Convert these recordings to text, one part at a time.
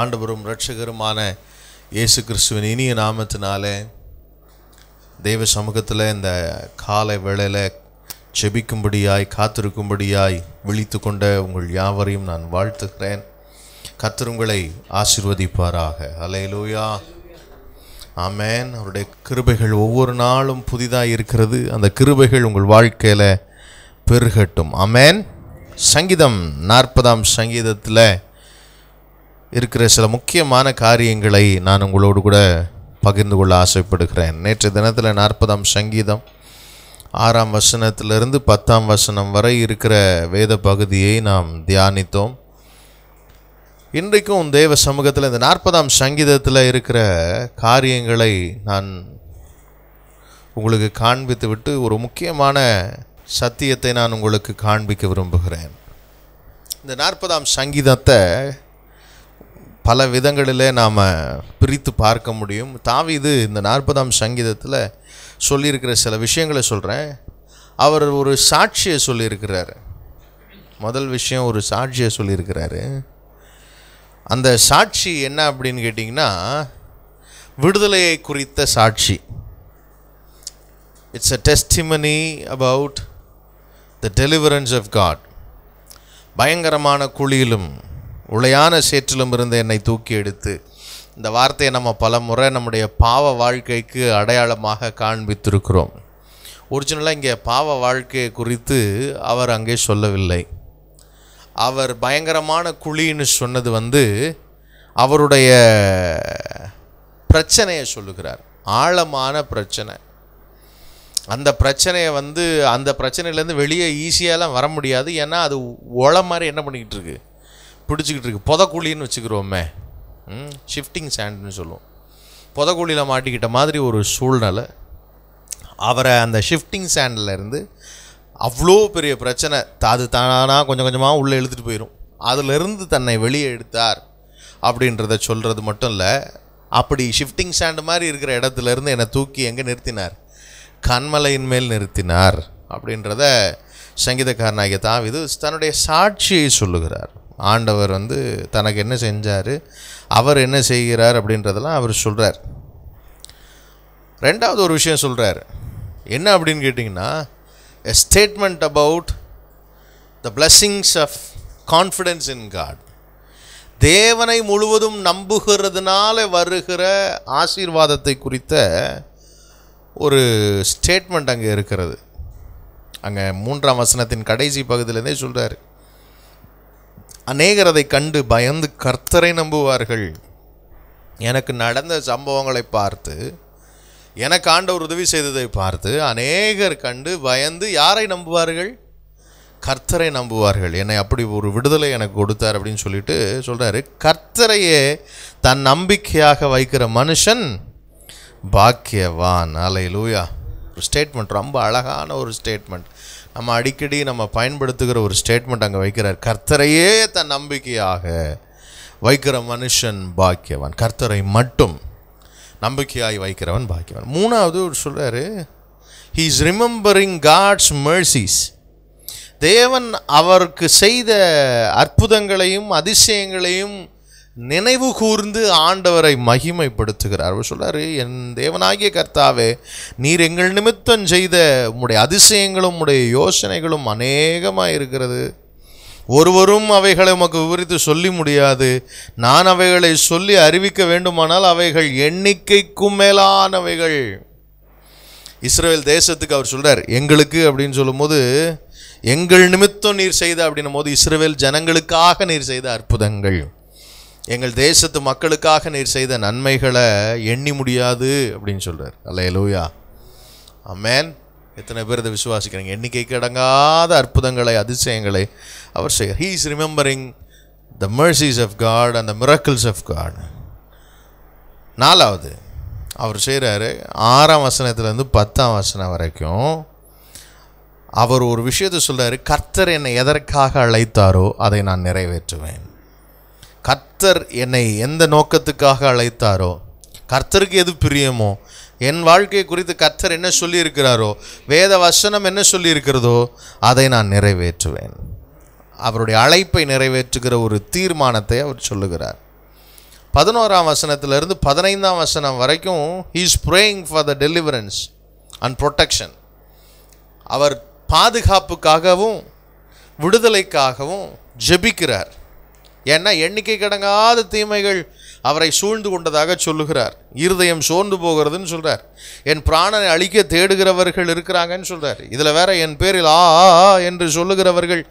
ஆண்டவரும் ரட்சகருமான இயேசு கிறிஸ்துவின் இனிய நாமத்தினாலே தெய்வ சமூகத்தில் இந்த காலை வேளையில் செபிக்கும்படியாய் காத்திருக்கும்படியாய் விழித்து கொண்ட உங்கள் யாவரையும் நான் வாழ்த்துகிறேன் கத்திரங்களை ஆசிர்வதிப்பாராக ஆசிர்வதிப்பாராக அலையலூயா ஆமேன் அவருடைய கிருபைகள் ஒவ்வொரு நாளும் புதிதாக இருக்கிறது அந்த கிருபைகள் உங்கள் வாழ்க்கையில் பெருகட்டும் அமேன் சங்கீதம் நாற்பதாம் சங்கீதத்தில் இருக்கிற சில முக்கியமான காரியங்களை நான் உங்களோடு கூட பகிர்ந்து கொள்ள ஆசைப்படுகிறேன் நேற்று தினத்தில் நாற்பதாம் சங்கீதம் ஆறாம் வசனத்திலிருந்து பத்தாம் வசனம் வரை இருக்கிற வேத பகுதியை நாம் தியானித்தோம் இன்றைக்கும் தேவ சமூகத்தில் இந்த நாற்பதாம் சங்கீதத்தில் இருக்கிற காரியங்களை நான் உங்களுக்கு காண்பித்து விட்டு ஒரு முக்கியமான சத்தியத்தை நான் உங்களுக்கு காண்பிக்க விரும்புகிறேன் இந்த நாற்பதாம் சங்கீதத்தை பல விதங்களிலே நாம் பிரித்து பார்க்க முடியும் தாவி இது இந்த நாற்பதாம் சங்கீதத்தில் சொல்லியிருக்கிற சில விஷயங்களை சொல்கிறேன் அவர் ஒரு சாட்சியை சொல்லியிருக்கிறார் முதல் விஷயம் ஒரு சாட்சியை சொல்லியிருக்கிறாரு அந்த சாட்சி என்ன அப்படின்னு கேட்டிங்கன்னா விடுதலையை குறித்த சாட்சி it's a testimony about the deliverance of God பயங்கரமான குழியிலும் உளையான சேற்றிலும் இருந்து என்னை தூக்கி எடுத்து இந்த வார்த்தையை நம்ம பல முறை நம்முடைய பாவ வாழ்க்கைக்கு அடையாளமாக காண்பித்திருக்கிறோம் ஒரிஜினலாக இங்கே பாவ வாழ்க்கையை குறித்து அவர் அங்கே சொல்லவில்லை அவர் பயங்கரமான குழின்னு சொன்னது வந்து அவருடைய பிரச்சனையை சொல்லுகிறார் ஆழமான பிரச்சனை அந்த பிரச்சனையை வந்து அந்த பிரச்சனையிலேருந்து வெளியே ஈஸியாலாம் வர முடியாது ஏன்னா அது ஒள மாதிரி என்ன பண்ணிக்கிட்டு இருக்கு பிடிச்சிக்கிட்டு இருக்கு புதக்குழின்னு வச்சுக்கிறோமே ஷிஃப்டிங் சாண்ட்னு சொல்லுவோம் புதக்குழியில் மாட்டிக்கிட்ட மாதிரி ஒரு சூழ்நிலை அவரை அந்த ஷிஃப்டிங் சாண்டில் இருந்து அவ்வளோ பெரிய பிரச்சனை அது தானாக கொஞ்சம் கொஞ்சமாக உள்ளே எழுத்துட்டு போயிடும் அதிலிருந்து தன்னை வெளியே எடுத்தார் அப்படின்றத சொல்கிறது மட்டும் இல்லை அப்படி ஷிஃப்டிங் சேண்டு மாதிரி இருக்கிற இடத்துலேருந்து என்னை தூக்கி எங்கே நிறுத்தினார் கண்மலையின் மேல் நிறுத்தினார் அப்படின்றத சங்கீதக்காரனாகிய இது தன்னுடைய சாட்சியை சொல்லுகிறார் ஆண்டவர் வந்து தனக்கு என்ன செஞ்சார் அவர் என்ன செய்கிறார் அப்படின்றதெல்லாம் அவர் சொல்கிறார் ரெண்டாவது ஒரு விஷயம் சொல்கிறார் என்ன அப்படின்னு கேட்டிங்கன்னா a statement about the blessings of confidence in God தேவனை முழுவதும் நம்புகிறதுனால வருகிற ஆசீர்வாதத்தை குறித்த ஒரு ஸ்டேட்மெண்ட் அங்கே இருக்கிறது அங்கே மூன்றாம் வசனத்தின் கடைசி பகுதியிலேருந்தே சொல்கிறாரு அநேகர் அதை கண்டு பயந்து கர்த்தரை நம்புவார்கள் எனக்கு நடந்த சம்பவங்களை பார்த்து எனக்கு ஆண்டவர் உதவி செய்ததை பார்த்து அநேகர் கண்டு பயந்து யாரை நம்புவார்கள் கர்த்தரை நம்புவார்கள் என்னை அப்படி ஒரு விடுதலை எனக்கு கொடுத்தார் அப்படின்னு சொல்லிட்டு சொல்கிறாரு கர்த்தரையே தன் நம்பிக்கையாக வைக்கிற மனுஷன் பாக்கியவான் அலை லூயா ஒரு ஸ்டேட்மெண்ட் ரொம்ப அழகான ஒரு ஸ்டேட்மெண்ட் நம்ம அடிக்கடி நம்ம பயன்படுத்துகிற ஒரு ஸ்டேட்மெண்ட் அங்கே வைக்கிறார் கர்த்தரையே தன் நம்பிக்கையாக வைக்கிற மனுஷன் பாக்கியவன் கர்த்தரை மட்டும் நம்பிக்கையாய் வைக்கிறவன் பாக்கியவான் மூணாவது ஒரு சொல்கிறாரு he is remembering God's mercies தேவன் அவருக்கு செய்த அற்புதங்களையும் அதிசயங்களையும் நினைவு கூர்ந்து ஆண்டவரை மகிமைப்படுத்துகிறார் அவர் சொல்கிறார் என் தேவனாகிய கர்த்தாவே நீர் எங்கள் நிமித்தம் செய்த உம்முடைய அதிசயங்களும் உடைய யோசனைகளும் அநேகமாக இருக்கிறது ஒருவரும் அவைகளை உமக்கு விவரித்து சொல்லி முடியாது நான் அவைகளை சொல்லி அறிவிக்க வேண்டுமானால் அவைகள் எண்ணிக்கைக்கும் மேலானவைகள் இஸ்ரேல் தேசத்துக்கு அவர் சொல்கிறார் எங்களுக்கு அப்படின்னு சொல்லும்போது எங்கள் நிமித்தம் நீர் செய்த அப்படின்னும் போது இஸ்ரேல் ஜனங்களுக்காக நீர் செய்த அற்புதங்கள் எங்கள் தேசத்து மக்களுக்காக நீர் செய்த நன்மைகளை எண்ணி முடியாது அப்படின்னு சொல்கிறார் அல்ல எலோயா அம்மேன் எத்தனை பேர் இதை விசுவாசிக்கிறீங்க எண்ணிக்கைக்கு அடங்காத அற்புதங்களை அதிசயங்களை அவர் செய்கிறார் he is remembering the mercies of God and the miracles of God நாலாவது அவர் செய்கிறாரு ஆறாம் வசனத்துலேருந்து பத்தாம் வசனம் வரைக்கும் அவர் ஒரு விஷயத்தை சொல்கிறார் கர்த்தர் என்னை எதற்காக அழைத்தாரோ அதை நான் நிறைவேற்றுவேன் கர்த்தர் என்னை எந்த நோக்கத்துக்காக அழைத்தாரோ கர்த்தருக்கு எது பிரியமோ என் வாழ்க்கை குறித்து கர்த்தர் என்ன சொல்லியிருக்கிறாரோ வேத வசனம் என்ன சொல்லியிருக்கிறதோ அதை நான் நிறைவேற்றுவேன் அவருடைய அழைப்பை நிறைவேற்றுகிற ஒரு தீர்மானத்தை அவர் சொல்லுகிறார் பதினோராம் வசனத்திலிருந்து பதினைந்தாம் வசனம் வரைக்கும் he's praying for the deliverance and protection அவர் பாதுகாப்புக்காகவும் விடுதலைக்காகவும் ஜெபிக்கிறார் ஏன்னா எண்ணிக்கை கடங்காத தீமைகள் அவரை சூழ்ந்து கொண்டதாக சொல்லுகிறார் இருதயம் சோர்ந்து போகிறதுன்னு சொல்கிறார் என் பிராணனை அழிக்க தேடுகிறவர்கள் இருக்கிறாங்கன்னு சொல்கிறார் இதில் வேற என் பேரில் ஆ என்று சொல்லுகிறவர்கள்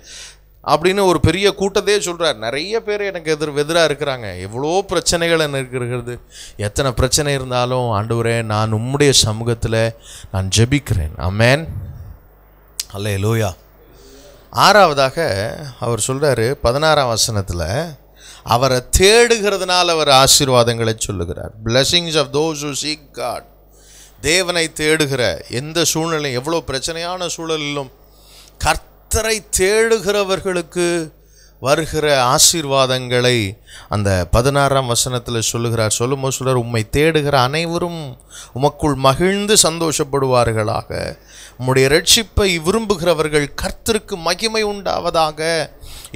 அப்படின்னு ஒரு பெரிய கூட்டத்தையே சொல்கிறார் நிறைய பேர் எனக்கு எதிர் எதிராக இருக்கிறாங்க எவ்வளோ பிரச்சனைகள் எனக்கு இருக்கிறது எத்தனை பிரச்சனை இருந்தாலும் ஆண்டவரே நான் உம்முடைய சமூகத்தில் நான் ஜெபிக்கிறேன் அமேன் அல்ல லோயா ஆறாவதாக அவர் சொல்கிறாரு பதினாறாம் வசனத்தில் அவரை தேடுகிறதுனால அவர் ஆசீர்வாதங்களை சொல்லுகிறார் blessings of those who seek God தேவனை தேடுகிற எந்த சூழ்நிலையும் எவ்வளோ பிரச்சனையான சூழலிலும் கர்த்தரை தேடுகிறவர்களுக்கு வருகிற ஆசீர்வாதங்களை அந்த பதினாறாம் வசனத்தில் சொல்லுகிறார் சொல்லும்போது சொல்கிறார் உம்மை தேடுகிற அனைவரும் உமக்குள் மகிழ்ந்து சந்தோஷப்படுவார்களாக உம்முடைய ரட்சிப்பை விரும்புகிறவர்கள் கர்த்தருக்கு மகிமை உண்டாவதாக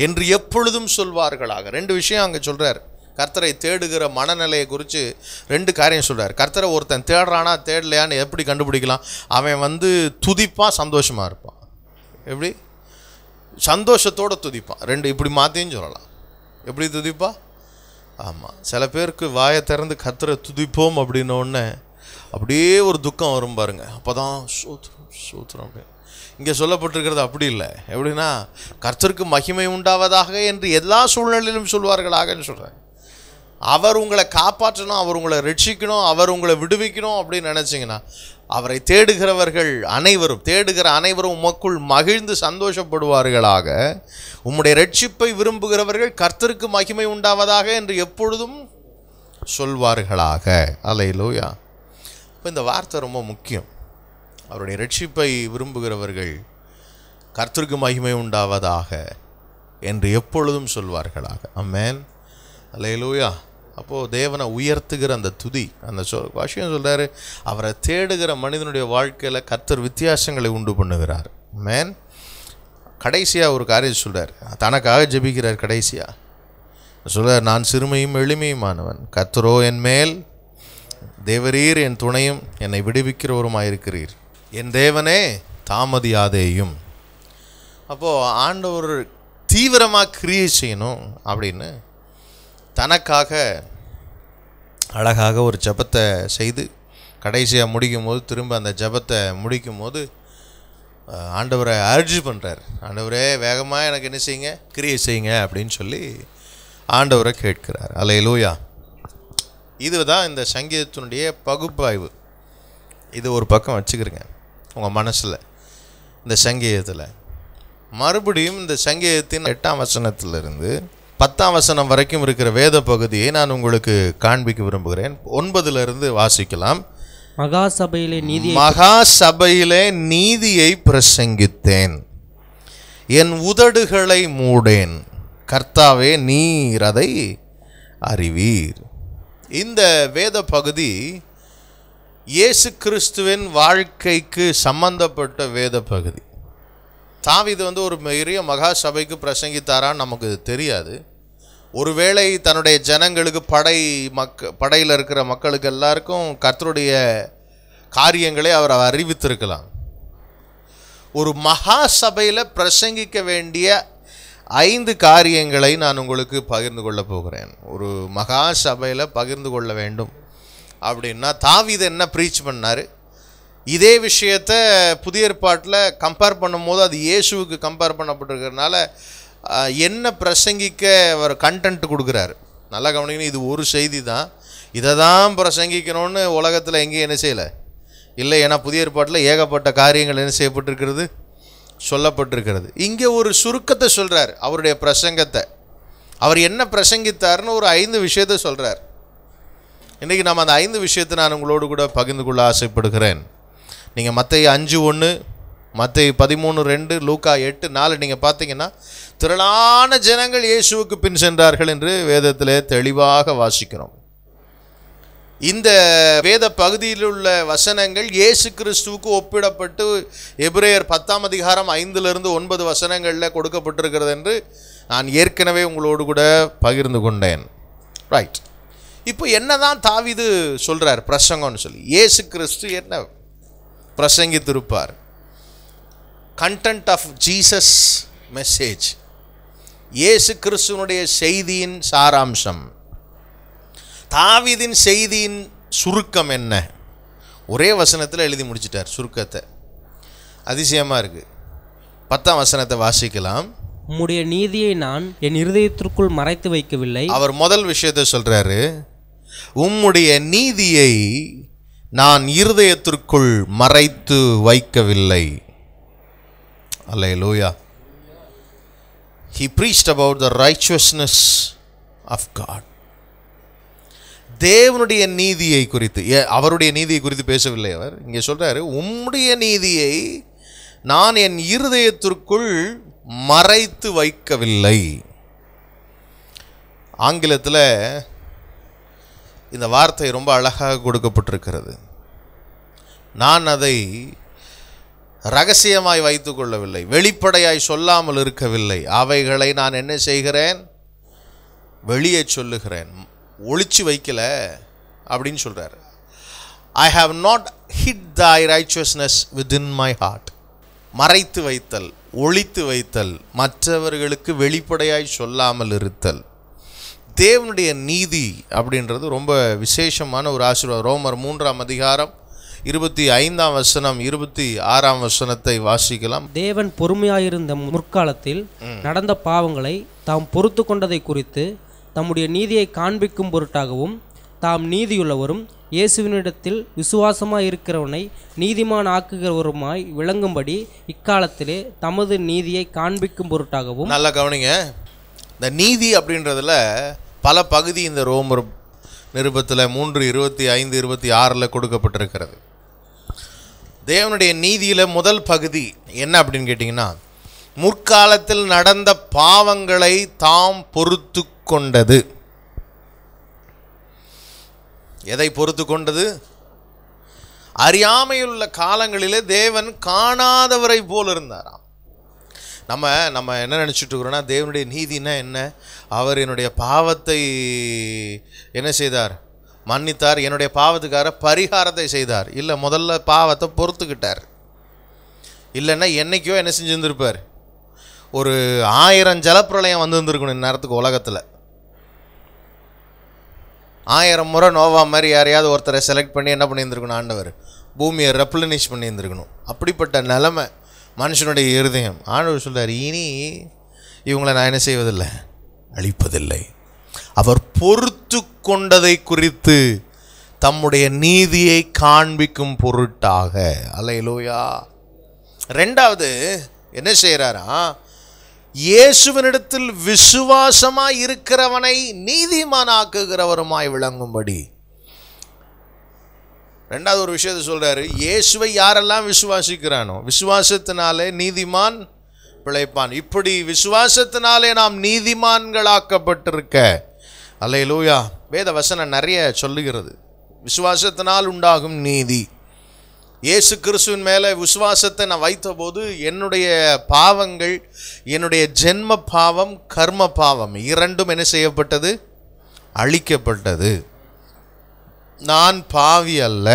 என்று எப்பொழுதும் சொல்வார்களாக ரெண்டு விஷயம் அங்கே சொல்கிறார் கர்த்தரை தேடுகிற மனநிலையை குறித்து ரெண்டு காரியம் சொல்கிறார் கர்த்தரை ஒருத்தன் தேடுறானா தேடலையான்னு எப்படி கண்டுபிடிக்கலாம் அவன் வந்து துதிப்பாக சந்தோஷமாக இருப்பான் எப்படி சந்தோஷத்தோடு துதிப்பான் ரெண்டு இப்படி மாற்றியும் சொல்லலாம் எப்படி துதிப்பா ஆமாம் சில பேருக்கு வாயை திறந்து கத்துற துதிப்போம் அப்படின்னோடனே அப்படியே ஒரு துக்கம் வரும் பாருங்க அப்போ தான் சூத்திரம் சூத்திரம் அப்படின்னு இங்கே சொல்லப்பட்டிருக்கிறது அப்படி இல்லை எப்படின்னா கர்த்தருக்கு மகிமை உண்டாவதாக என்று எல்லா சூழ்நிலையிலும் சொல்வார்களாகன்னு சொல்கிறாங்க அவர் உங்களை காப்பாற்றணும் அவர் உங்களை ரட்சிக்கணும் அவர் உங்களை விடுவிக்கணும் அப்படின்னு நினச்சிங்கன்னா அவரை தேடுகிறவர்கள் அனைவரும் தேடுகிற அனைவரும் உமக்குள் மகிழ்ந்து சந்தோஷப்படுவார்களாக உம்முடைய ரட்சிப்பை விரும்புகிறவர்கள் கர்த்தருக்கு மகிமை உண்டாவதாக என்று எப்பொழுதும் சொல்வார்களாக அலை லோயா இப்போ இந்த வார்த்தை ரொம்ப முக்கியம் அவருடைய ரட்சிப்பை விரும்புகிறவர்கள் கர்த்தருக்கு மகிமை உண்டாவதாக என்று எப்பொழுதும் சொல்வார்களாக அம்மேன் அலையலூயா அப்போது தேவனை உயர்த்துகிற அந்த துதி அந்த சொ வாஷியம் சொல்கிறாரு அவரை தேடுகிற மனிதனுடைய வாழ்க்கையில் கர்த்தர் வித்தியாசங்களை உண்டு பண்ணுகிறார் மேன் கடைசியாக ஒரு காரியம் சொல்கிறார் தனக்காக ஜெபிக்கிறார் கடைசியாக சொல்கிறார் நான் சிறுமையும் எளிமையுமானவன் கர்த்தரோ என் மேல் தேவரீர் என் துணையும் என்னை விடுவிக்கிறவருமாயிருக்கிறீர் என் தேவனே தாமதியாதேயும் அப்போது ஆண்டவர் தீவிரமாக கிரியை செய்யணும் அப்படின்னு தனக்காக அழகாக ஒரு ஜபத்தை செய்து கடைசியாக முடிக்கும் போது திரும்ப அந்த ஜபத்தை முடிக்கும் போது ஆண்டவரை அர்ஜி பண்ணுறார் ஆண்டவரே வேகமாக எனக்கு என்ன செய்யுங்க கிரியை செய்யுங்க அப்படின்னு சொல்லி ஆண்டவரை கேட்கிறார் அலை லூயா இதுதான் இந்த சங்கீதத்தினுடைய பகுப்பாய்வு இது ஒரு பக்கம் வச்சுக்கிறேங்க உங்கள் மனசில் இந்த சங்கீதத்தில் மறுபடியும் இந்த சங்கீதத்தின் எட்டாம் வசனத்திலிருந்து பத்தாம் வசனம் வரைக்கும் இருக்கிற வேத பகுதியை நான் உங்களுக்கு காண்பிக்க விரும்புகிறேன் ஒன்பதுல இருந்து வாசிக்கலாம் மகா சபையிலே நீதி மகா சபையிலே நீதியை பிரசங்கித்தேன் என் உதடுகளை மூடேன் கர்த்தாவே நீர் அதை அறிவீர் இந்த வேத பகுதி இயேசு கிறிஸ்துவின் வாழ்க்கைக்கு சம்பந்தப்பட்ட வேத பகுதி தாவிது வந்து ஒரு பெரிய மகா சபைக்கு பிரசங்கித்தாரான்னு நமக்கு தெரியாது ஒருவேளை தன்னுடைய ஜனங்களுக்கு படை மக்க படையில் இருக்கிற மக்களுக்கு எல்லாருக்கும் கர்த்தருடைய காரியங்களை அவர் அறிவித்திருக்கலாம் ஒரு மகா சபையில் பிரசங்கிக்க வேண்டிய ஐந்து காரியங்களை நான் உங்களுக்கு பகிர்ந்து கொள்ள போகிறேன் ஒரு மகா சபையில் பகிர்ந்து கொள்ள வேண்டும் அப்படின்னா தாவித என்ன ப்ரீச் பண்ணார் இதே விஷயத்தை புதிய ஏற்பாட்டில் கம்பேர் பண்ணும்போது அது இயேசுவுக்கு கம்பேர் பண்ணப்பட்டிருக்கிறதுனால என்ன பிரசங்கிக்க அவர் கண்டென்ட் கொடுக்குறாரு நல்லா கவனிக்கணும் இது ஒரு செய்தி தான் இதை தான் பிரசங்கிக்கணும்னு உலகத்தில் எங்கேயும் என்ன செய்யலை இல்லை ஏன்னா புதிய ஏற்பாட்டில் ஏகப்பட்ட காரியங்கள் என்ன செய்யப்பட்டிருக்கிறது சொல்லப்பட்டிருக்கிறது இங்கே ஒரு சுருக்கத்தை சொல்கிறார் அவருடைய பிரசங்கத்தை அவர் என்ன பிரசங்கித்தார்னு ஒரு ஐந்து விஷயத்தை சொல்கிறார் இன்றைக்கி நம்ம அந்த ஐந்து விஷயத்தை நான் உங்களோடு கூட பகிர்ந்து கொள்ள ஆசைப்படுகிறேன் நீங்கள் மற்ற அஞ்சு ஒன்று மற்ற பதிமூணு ரெண்டு லூக்கா எட்டு நாலு நீங்கள் பார்த்தீங்கன்னா திரளான ஜனங்கள் இயேசுவுக்கு பின் சென்றார்கள் என்று வேதத்தில் தெளிவாக வாசிக்கிறோம் இந்த வேத பகுதியில் உள்ள வசனங்கள் இயேசு கிறிஸ்துவுக்கு ஒப்பிடப்பட்டு எபிரேயர் பத்தாம் அதிகாரம் ஐந்திலிருந்து ஒன்பது வசனங்களில் கொடுக்கப்பட்டிருக்கிறது என்று நான் ஏற்கனவே உங்களோடு கூட பகிர்ந்து கொண்டேன் ரைட் இப்போ என்ன தான் தாவிது சொல்கிறார் பிரசங்கம்னு சொல்லி இயேசு கிறிஸ்து என்ன பிரசங்கித்திருப்பார் கண்டென்ட் ஆஃப் ஜீசஸ் மெசேஜ் இயேசு கிறிஸ்துவனுடைய செய்தியின் சாராம்சம் தாவிதின் செய்தியின் சுருக்கம் என்ன ஒரே வசனத்தில் எழுதி முடிச்சிட்டார் சுருக்கத்தை அதிசயமாக இருக்குது பத்தாம் வசனத்தை வாசிக்கலாம் உம்முடைய நீதியை நான் என் இருதயத்திற்குள் மறைத்து வைக்கவில்லை அவர் முதல் விஷயத்தை சொல்கிறாரு உம்முடைய நீதியை நான் இருதயத்திற்குள் மறைத்து வைக்கவில்லை அல்ல லூயா he preached about the righteousness of God தேவனுடைய நீதியை குறித்து அவருடைய நீதியை குறித்து பேசவில்லை அவர் இங்கே சொல்கிறாரு உம்முடைய நீதியை நான் என் இருதயத்திற்குள் மறைத்து வைக்கவில்லை ஆங்கிலத்தில் இந்த வார்த்தை ரொம்ப அழகாக கொடுக்கப்பட்டிருக்கிறது நான் அதை ரகசியமாய் வைத்து கொள்ளவில்லை வெளிப்படையாய் சொல்லாமல் இருக்கவில்லை அவைகளை நான் என்ன செய்கிறேன் வெளியே சொல்லுகிறேன் ஒழிச்சு வைக்கல அப்படின்னு சொல்கிறார் I have not hid thy righteousness in my heart மறைத்து வைத்தல் ஒழித்து வைத்தல் மற்றவர்களுக்கு வெளிப்படையாய் சொல்லாமல் இருத்தல் தேவனுடைய நீதி அப்படின்றது ரொம்ப விசேஷமான ஒரு ஆசீர்வாதம் ரோமர் மூன்றாம் அதிகாரம் இருபத்தி ஐந்தாம் வசனம் இருபத்தி ஆறாம் வசனத்தை வாசிக்கலாம் தேவன் பொறுமையாயிருந்த முற்காலத்தில் நடந்த பாவங்களை தாம் பொறுத்து கொண்டதை குறித்து தம்முடைய நீதியை காண்பிக்கும் பொருட்டாகவும் தாம் நீதியுள்ளவரும் இயேசுவினிடத்தில் விசுவாசமாக இருக்கிறவனை நீதிமான் ஆக்குகிறவருமாய் விளங்கும்படி இக்காலத்திலே தமது நீதியை காண்பிக்கும் பொருட்டாகவும் நல்லா கவனிங்க இந்த நீதி அப்படின்றதுல பல பகுதி இந்த ரோமர் நிருபத்தில் மூன்று இருபத்தி ஐந்து இருபத்தி ஆறில் கொடுக்கப்பட்டிருக்கிறது தேவனுடைய நீதியில் முதல் பகுதி என்ன அப்படின்னு கேட்டிங்கன்னா முற்காலத்தில் நடந்த பாவங்களை தாம் பொறுத்து கொண்டது எதை பொறுத்து கொண்டது அறியாமையுள்ள காலங்களிலே தேவன் காணாதவரை போல் இருந்தாராம் நம்ம நம்ம என்ன நினச்சிட்டு இருக்கிறோன்னா தேவனுடைய நீதினா என்ன அவர் என்னுடைய பாவத்தை என்ன செய்தார் மன்னித்தார் என்னுடைய பாவத்துக்காக பரிகாரத்தை செய்தார் இல்லை முதல்ல பாவத்தை பொறுத்துக்கிட்டார் இல்லைன்னா என்றைக்கோ என்ன செஞ்சுருந்துருப்பார் ஒரு ஆயிரம் ஜலப்பிரளயம் வந்துருந்துருக்கணும் இந்நேரத்துக்கு உலகத்தில் ஆயிரம் முறை நோவா மாதிரி யாரையாவது ஒருத்தரை செலக்ட் பண்ணி என்ன பண்ணியிருந்துருக்கணும் ஆண்டவர் பூமியை ரெப்ளனிஷ் பண்ணியிருந்துருக்கணும் அப்படிப்பட்ட நிலமை மனுஷனுடைய இருதயம் ஆண்டவர் சொல்கிறார் இனி இவங்களை நான் என்ன செய்வதில்லை அழிப்பதில்லை அவர் பொறுத்து உட்கொண்டதை குறித்து தம்முடைய நீதியை காண்பிக்கும் பொருட்டாக அலையலோயா ரெண்டாவது என்ன செய்கிறாரா இயேசுவனிடத்தில் விசுவாசமாய் இருக்கிறவனை நீதிமானாக்குகிறவருமாய் விளங்கும்படி ரெண்டாவது ஒரு விஷயத்த சொல்கிறாரு இயேசுவை யாரெல்லாம் விசுவாசிக்கிறானோ விசுவாசத்தினாலே நீதிமான் பிழைப்பான் இப்படி விசுவாசத்தினாலே நாம் நீதிமான்களாக்கப்பட்டிருக்க அல்லையிலூயா வேத வசனம் நிறைய சொல்லுகிறது விசுவாசத்தினால் உண்டாகும் நீதி இயேசு கிறிஸ்துவின் மேலே விசுவாசத்தை நான் வைத்தபோது என்னுடைய பாவங்கள் என்னுடைய ஜென்ம பாவம் கர்ம பாவம் இரண்டும் என்ன செய்யப்பட்டது அழிக்கப்பட்டது நான் பாவி அல்ல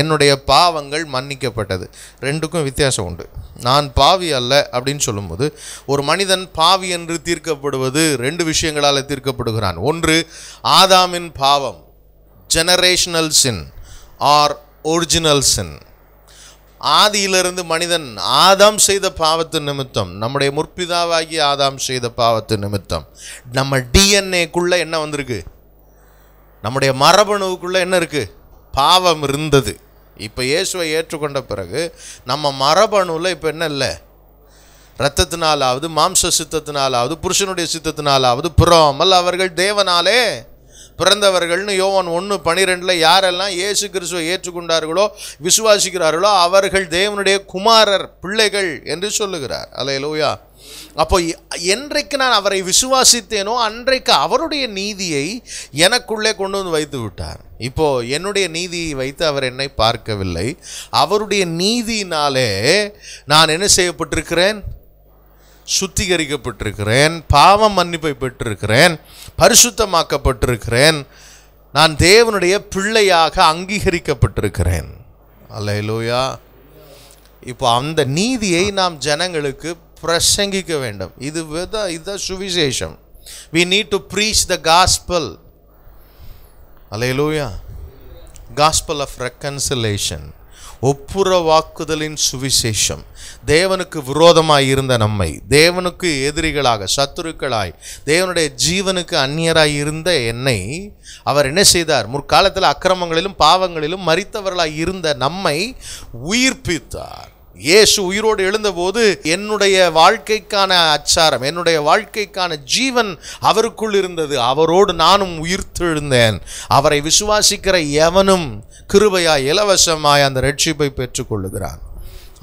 என்னுடைய பாவங்கள் மன்னிக்கப்பட்டது ரெண்டுக்கும் வித்தியாசம் உண்டு நான் பாவி அல்ல அப்படின்னு சொல்லும்போது ஒரு மனிதன் பாவி என்று தீர்க்கப்படுவது ரெண்டு விஷயங்களால் தீர்க்கப்படுகிறான் ஒன்று ஆதாமின் பாவம் generational sin or original sin ஆதியிலிருந்து மனிதன் ஆதாம் செய்த பாவத்து நிமித்தம் நம்முடைய முற்பிதாவாகி ஆதாம் செய்த பாவத்து நிமித்தம் நம்ம டிஎன்ஏக்குள்ளே என்ன வந்திருக்கு நம்முடைய மரபணுவுக்குள்ளே என்ன இருக்குது பாவம் இருந்தது இப்போ இயேசுவை ஏற்றுக்கொண்ட பிறகு நம்ம மரபணுவில் இப்போ என்ன இல்லை இரத்தத்தினாலாவது மாம்ச சித்தத்தினாலாவது புருஷனுடைய சித்தத்தினாலாவது புறாமல் அவர்கள் தேவனாலே பிறந்தவர்கள்னு யோவன் ஒன்று பனிரெண்டில் யாரெல்லாம் இயேசு கிறிஸ்துவை ஏற்றுக்கொண்டார்களோ விசுவாசிக்கிறார்களோ அவர்கள் தேவனுடைய குமாரர் பிள்ளைகள் என்று சொல்லுகிறார் லோயா அப்போ என்றைக்கு நான் அவரை விசுவாசித்தேனோ அன்றைக்கு அவருடைய நீதியை எனக்குள்ளே கொண்டு வந்து வைத்து விட்டார் இப்போது என்னுடைய நீதியை வைத்து அவர் என்னை பார்க்கவில்லை அவருடைய நீதியினாலே நான் என்ன செய்யப்பட்டிருக்கிறேன் சுத்திகரிக்கப்பட்டிருக்கிறேன் பாவம் மன்னிப்பை பெற்றிருக்கிறேன் பரிசுத்தமாக்கப்பட்டிருக்கிறேன் நான் தேவனுடைய பிள்ளையாக அங்கீகரிக்கப்பட்டிருக்கிறேன் அல்லையிலோயா இப்போ அந்த நீதியை நாம் ஜனங்களுக்கு பிரசங்கிக்க வேண்டும் இது വിത சுவிசேஷம் സുവിശേഷം need to to the gospel gospel അല്ലേ காஸ்பல் ஆஃப் ரெக்கன்சலேஷன் ஒப்புற ஒப்புரவாக்குதலின் சுவிசேஷம் தேவனுக்கு விரோதமாக இருந்த நம்மை தேவனுக்கு எதிரிகளாக சத்துருக்களாய் தேவனுடைய ஜீவனுக்கு அந்நியராய் இருந்த என்னை அவர் என்ன செய்தார் முற்காலத்தில் அக்கிரமங்களிலும் பாவங்களிலும் மறித்தவர்களாய் இருந்த நம்மை உயிர்ப்பித்தார் இயேசு உயிரோடு எழுந்தபோது என்னுடைய வாழ்க்கைக்கான அச்சாரம் என்னுடைய வாழ்க்கைக்கான ஜீவன் அவருக்குள் இருந்தது அவரோடு நானும் உயிர்த்தெழுந்தேன் அவரை விசுவாசிக்கிற எவனும் கிருபையா இலவசமாய் அந்த ரட்சிப்பை பெற்றுக்கொள்ளுகிறான்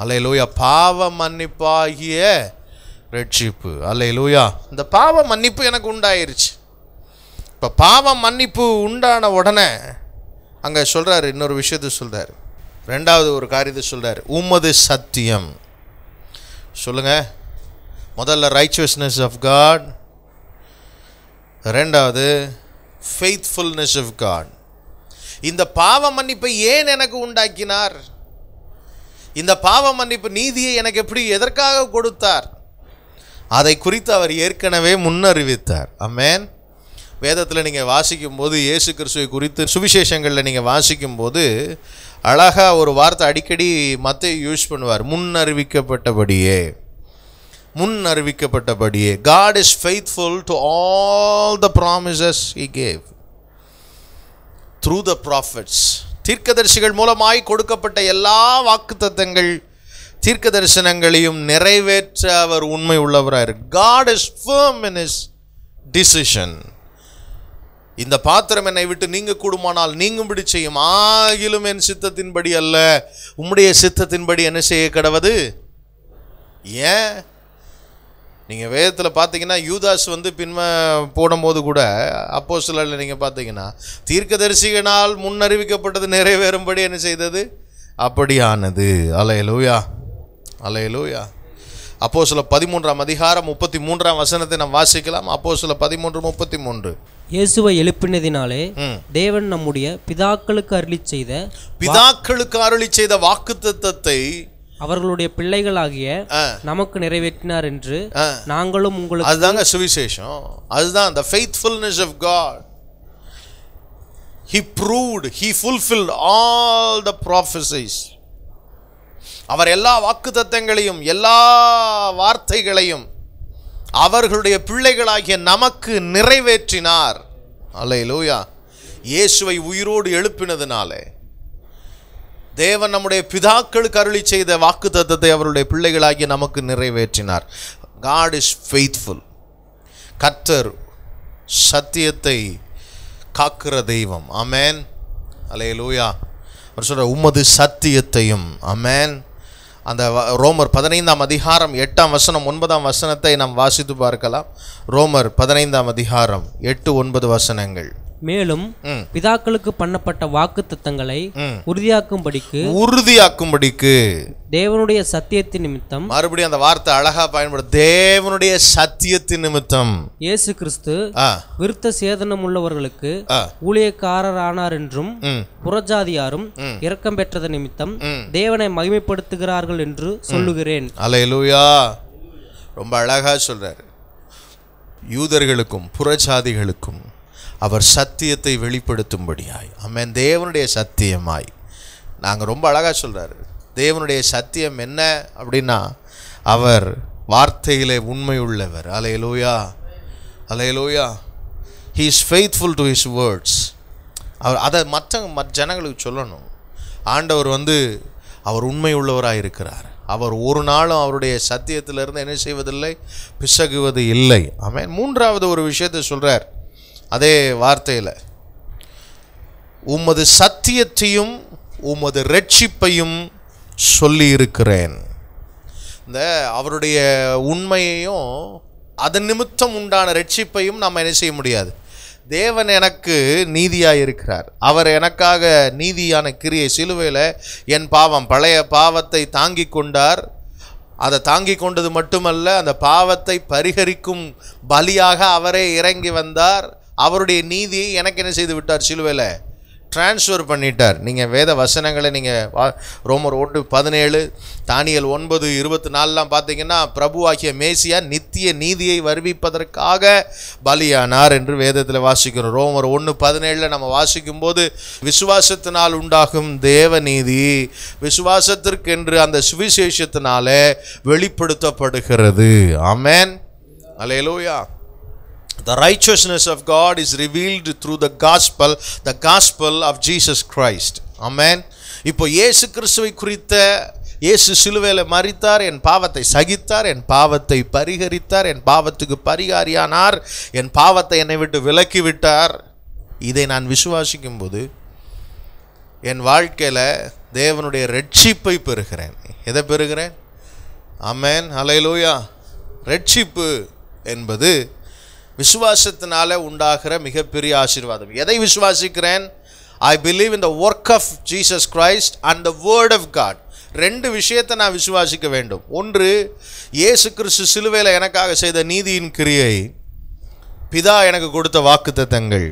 அலையலூயா பாவ மன்னிப்பாகிய ரட்சிப்பு லூயா இந்த பாவ மன்னிப்பு எனக்கு உண்டாயிருச்சு இப்போ பாவ மன்னிப்பு உண்டான உடனே அங்கே சொல்கிறார் இன்னொரு விஷயத்தை சொல்கிறார் ரெண்டாவது ஒரு காரியத்தை சொல்கிறார் உமது சத்தியம் சொல்லுங்கள் முதல்ல ரைச்சுவஸ்னஸ் ஆஃப் காட் ரெண்டாவது ஃபெய்த்ஃபுல்னஸ் ஆஃப் காட் இந்த பாவ மன்னிப்பை ஏன் எனக்கு உண்டாக்கினார் இந்த பாவ மன்னிப்பு நீதியை எனக்கு எப்படி எதற்காக கொடுத்தார் அதை குறித்து அவர் ஏற்கனவே முன்னறிவித்தார் அம்மேன் வேதத்தில் நீங்கள் வாசிக்கும் போது இயேசு கிறிஸ்துவை குறித்து சுவிசேஷங்களில் நீங்கள் வாசிக்கும் போது அழகாக ஒரு வார்த்தை அடிக்கடி மற்ற யூஸ் பண்ணுவார் முன் அறிவிக்கப்பட்டபடியே முன் அறிவிக்கப்பட்டபடியே God is faithful to all the promises he gave through the prophets தீர்க்கதரிசிகள் மூலமாய் கொடுக்கப்பட்ட எல்லா வாக்குத்தத்தங்கள் தீர்க்க தரிசனங்களையும் நிறைவேற்ற அவர் உண்மை உள்ளவராக இருக்கு God is firm in his decision இந்த பாத்திரம் என்னை விட்டு நீங்க கூடுமானால் இப்படி செய்யும் ஆகிலும் என் சித்தத்தின்படி அல்ல உம்முடைய சித்தத்தின்படி என்ன செய்ய கிடவது ஏன் நீங்கள் வேதத்தில் பார்த்தீங்கன்னா யூதாஸ் வந்து பின்ம போடும்போது கூட அப்போ சிலரில் நீங்கள் பார்த்தீங்கன்னா தீர்க்கதரிசிகனால் முன்னறிவிக்கப்பட்டது நிறைவேறும்படி என்ன செய்தது அப்படியானது அலையலூயா அலையலூயா அப்போ சில பதிமூன்றாம் அதிகாரம் முப்பத்தி மூன்றாம் வசனத்தை நாம் வாசிக்கலாம் அப்போ சில பதிமூன்று முப்பத்தி மூன்று இயேசுவை எழுப்பினதினாலே தேவன் நம்முடைய பிதாக்களுக்கு அருளி செய்த பிதாக்களுக்கு அருளி செய்த வாக்குத்தத்தத்தை அவர்களுடைய பிள்ளைகளாகிய நமக்கு நிறைவேற்றினார் என்று நாங்களும் உங்களுக்கு அதுதாங்க சுவிசேஷம் அதுதான் the faithfulness of God he proved he fulfil all the prophecies அவர் எல்லா வாக்குத்தத்தங்களையும் எல்லா வார்த்தைகளையும் அவர்களுடைய பிள்ளைகளாகிய நமக்கு நிறைவேற்றினார் அல்ல லோயா இயேசுவை உயிரோடு எழுப்பினதுனாலே தேவன் நம்முடைய பிதாக்களுக்கு அருளி செய்த வாக்கு தத்தத்தை அவருடைய பிள்ளைகளாகிய நமக்கு நிறைவேற்றினார் காட் இஸ் ஃபெய்த்ஃபுல் கத்தர் சத்தியத்தை காக்கிற தெய்வம் அமேன் அலையலூயா லூயா அவர் சொல்கிற உமது சத்தியத்தையும் அமேன் அந்த ரோமர் பதினைந்தாம் அதிகாரம் எட்டாம் வசனம் ஒன்பதாம் வசனத்தை நாம் வாசித்து பார்க்கலாம் ரோமர் பதினைந்தாம் அதிகாரம் எட்டு ஒன்பது வசனங்கள் மேலும் பிதாக்களுக்கு பண்ணப்பட்ட வாக்கு தத்தங்களை உறுதியாக்கும்படிக்கு உறுதியாக்கும்படிக்கு தேவனுடைய சத்தியத்தின் நிமித்தம் மறுபடியும் அந்த வார்த்தை அழகா பயன்படும் தேவனுடைய சத்தியத்தின் நிமித்தம் இயேசு கிறிஸ்து விருத்த சேதனம் உள்ளவர்களுக்கு ஊழியக்காரரானார் என்றும் புறஜாதியாரும் இரக்கம் பெற்றது நிமித்தம் தேவனை மகிமைப்படுத்துகிறார்கள் என்று சொல்லுகிறேன் அலையலூயா ரொம்ப அழகா சொல்றாரு யூதர்களுக்கும் புறஜாதிகளுக்கும் அவர் சத்தியத்தை வெளிப்படுத்தும்படியாய் அம்மன் தேவனுடைய சத்தியமாய் நாங்கள் ரொம்ப அழகாக சொல்கிறாரு தேவனுடைய சத்தியம் என்ன அப்படின்னா அவர் வார்த்தையிலே உண்மை உள்ளவர் அலையலோயா அலையலோயா he's is faithful to his words அவர் அதை மற்ற மற்ற ஜனங்களுக்கு சொல்லணும் ஆண்டவர் வந்து அவர் உண்மை உள்ளவராக இருக்கிறார் அவர் ஒரு நாளும் அவருடைய சத்தியத்திலிருந்து என்ன செய்வதில்லை பிசகுவது இல்லை ஆமாம் மூன்றாவது ஒரு விஷயத்தை சொல்கிறார் அதே வார்த்தையில் உமது சத்தியத்தையும் உமது ரட்சிப்பையும் சொல்லியிருக்கிறேன் இந்த அவருடைய உண்மையையும் அதன் நிமித்தம் உண்டான ரட்சிப்பையும் நாம் என்ன செய்ய முடியாது தேவன் எனக்கு நீதியாக இருக்கிறார் அவர் எனக்காக நீதியான கிரியை சிலுவையில் என் பாவம் பழைய பாவத்தை தாங்கி கொண்டார் அதை தாங்கி கொண்டது மட்டுமல்ல அந்த பாவத்தை பரிகரிக்கும் பலியாக அவரே இறங்கி வந்தார் அவருடைய நீதியை எனக்கு என்ன செய்து விட்டார் சிலுவையில் டிரான்ஸ்ஃபர் பண்ணிட்டார் நீங்கள் வேத வசனங்களை நீங்கள் வா ரோமர் ஒன்று பதினேழு தானியல் ஒன்பது இருபத்தி நாலுலாம் பார்த்தீங்கன்னா பிரபு ஆகிய மேசியா நித்திய நீதியை வருவிப்பதற்காக பலியானார் என்று வேதத்தில் வாசிக்கிறோம் ரோமர் ஒன்று பதினேழில் நம்ம வாசிக்கும்போது விசுவாசத்தினால் உண்டாகும் தேவ நீதி விசுவாசத்திற்கென்று அந்த சுவிசேஷத்தினால வெளிப்படுத்தப்படுகிறது ஆமேன் அலையலோயா the righteousness of God is revealed through the gospel the gospel of Jesus Christ. அமேன் இப்போ இயேசு கிறிஸ்துவை குறித்த இயேசு சிலுவையில் மறித்தார் என் பாவத்தை சகித்தார் என் பாவத்தை பரிகரித்தார் என் பாவத்துக்கு பரிகாரியானார் என் பாவத்தை என்னை விட்டு விலக்கி விட்டார் இதை நான் விசுவாசிக்கும் போது என் வாழ்க்கையில் தேவனுடைய ரட்சிப்பை பெறுகிறேன் எதை பெறுகிறேன் அமேன் அலையலூயா ரட்சிப்பு என்பது விசுவாசத்தினால உண்டாகிற மிகப்பெரிய ஆசீர்வாதம் எதை விசுவாசிக்கிறேன் I believe in the work of Jesus Christ and the word of God ரெண்டு விஷயத்தை நான் விசுவாசிக்க வேண்டும் ஒன்று இயேசு கிறிஸ்து சிலுவையில் எனக்காக செய்த நீதியின் கிரியை பிதா எனக்கு கொடுத்த வாக்குத்தங்கள்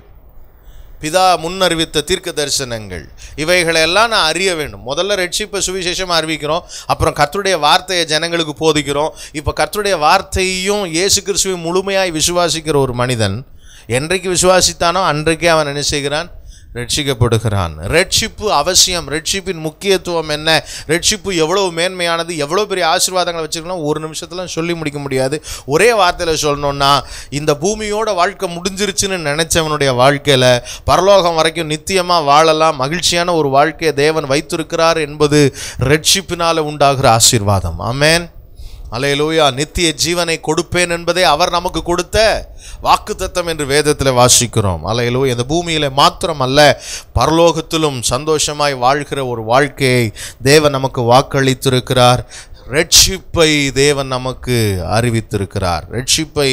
பிதா முன்னறிவித்த தீர்க்க தரிசனங்கள் இவைகளை எல்லாம் நான் அறிய வேண்டும் முதல்ல ரட்சிப்பை சுவிசேஷம் அறிவிக்கிறோம் அப்புறம் கர்த்தருடைய வார்த்தையை ஜனங்களுக்கு போதிக்கிறோம் இப்போ கர்த்தருடைய வார்த்தையும் இயேசு கிறிஸ்துவையும் முழுமையாய் விசுவாசிக்கிற ஒரு மனிதன் என்றைக்கு விசுவாசித்தானோ அன்றைக்கே அவன் என்ன செய்கிறான் ரட்சிக்கப்படுகிறான் ரட்சிப்பு அவசியம் ரட்சிப்பின் முக்கியத்துவம் என்ன ரட்சிப்பு எவ்வளோ மேன்மையானது எவ்வளோ பெரிய ஆசீர்வாதங்களை வச்சுருக்கலாம் ஒரு நிமிஷத்தில் சொல்லி முடிக்க முடியாது ஒரே வார்த்தையில் சொல்லணும்னா இந்த பூமியோட வாழ்க்கை முடிஞ்சிருச்சுன்னு நினச்சவனுடைய வாழ்க்கையில் பரலோகம் வரைக்கும் நித்தியமாக வாழலாம் மகிழ்ச்சியான ஒரு வாழ்க்கையை தேவன் வைத்திருக்கிறார் என்பது ரட்சிப்பினால் உண்டாகிற ஆசீர்வாதம் ஆமேன் அலையலூயா நித்திய ஜீவனை கொடுப்பேன் என்பதே அவர் நமக்கு கொடுத்த வாக்கு தத்தம் என்று வேதத்தில் வாசிக்கிறோம் அலையலோ இந்த பூமியில் மாத்திரம் அல்ல பரலோகத்திலும் சந்தோஷமாய் வாழ்கிற ஒரு வாழ்க்கையை தேவன் நமக்கு வாக்களித்திருக்கிறார் ரட்சிப்பை தேவன் நமக்கு அறிவித்திருக்கிறார் ரட்சிப்பை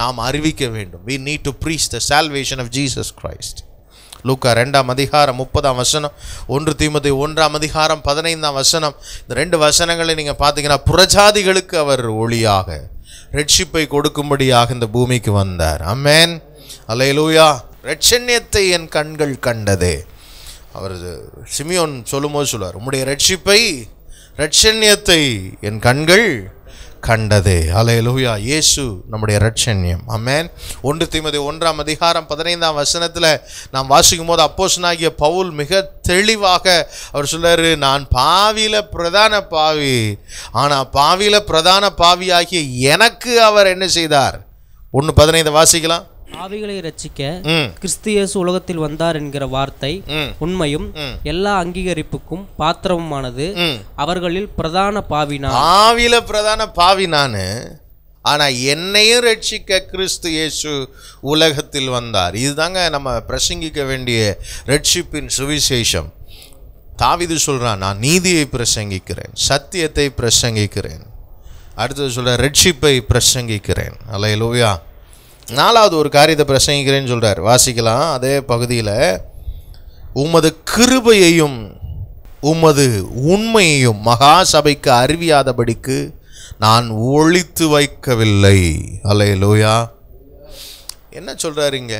நாம் அறிவிக்க வேண்டும் we need to preach the salvation of Jesus Christ லூக்கா ரெண்டாம் அதிகாரம் முப்பதாம் வசனம் ஒன்று தீமதி ஒன்றாம் அதிகாரம் பதினைந்தாம் வசனம் இந்த ரெண்டு வசனங்களை நீங்கள் பார்த்தீங்கன்னா புறஜாதிகளுக்கு அவர் ஒளியாக ரட்சிப்பை கொடுக்கும்படியாக இந்த பூமிக்கு வந்தார் அம்மேன் லூயா ரட்சண்யத்தை என் கண்கள் கண்டது அவர் சிமியோன் சொல்லும்போது சொல்லுவார் உம்முடைய ரட்சிப்பை ரட்சண்யத்தை என் கண்கள் கண்டது லூயா இயேசு நம்முடைய ரட்சண்யம் அமேன் ஒன்று தீமதி ஒன்றாம் அதிகாரம் பதினைந்தாம் வசனத்தில் நாம் வாசிக்கும் போது அப்போசனாகிய பவுல் மிக தெளிவாக அவர் சொல்கிறார் நான் பாவியில் பிரதான பாவி ஆனால் பாவியில் பிரதான பாவியாகிய எனக்கு அவர் என்ன செய்தார் ஒன்று பதினைந்து வாசிக்கலாம் ஆவிகளை ரச்சிக்க கிறிஸ்து இயேசு உலகத்தில் வந்தார் என்கிற வார்த்தை உண்மையும் எல்லா அங்கீகரிப்புக்கும் பாத்திரமுமானது அவர்களில் பிரதான பாவினான் ஆவில பிரதான பாவி நான் ஆனா என்னையும் ரட்சிக்க கிறிஸ்து இயேசு உலகத்தில் வந்தார் இதுதாங்க நம்ம பிரசங்கிக்க வேண்டிய ரட்சிப்பின் சுவிசேஷம் தாவிது சொல்றான் நான் நீதியை பிரசங்கிக்கிறேன் சத்தியத்தை பிரசங்கிக்கிறேன் அடுத்தது சொல்ற ரட்சிப்பை பிரசங்கிக்கிறேன் லோவியா நாலாவது ஒரு காரியத்தை பிரசங்கிக்கிறேன்னு சொல்கிறார் வாசிக்கலாம் அதே பகுதியில் உமது கிருபையையும் உமது உண்மையையும் மகா சபைக்கு அறிவியாதபடிக்கு நான் ஒழித்து வைக்கவில்லை அலே லோயா என்ன சொல்கிறாருங்க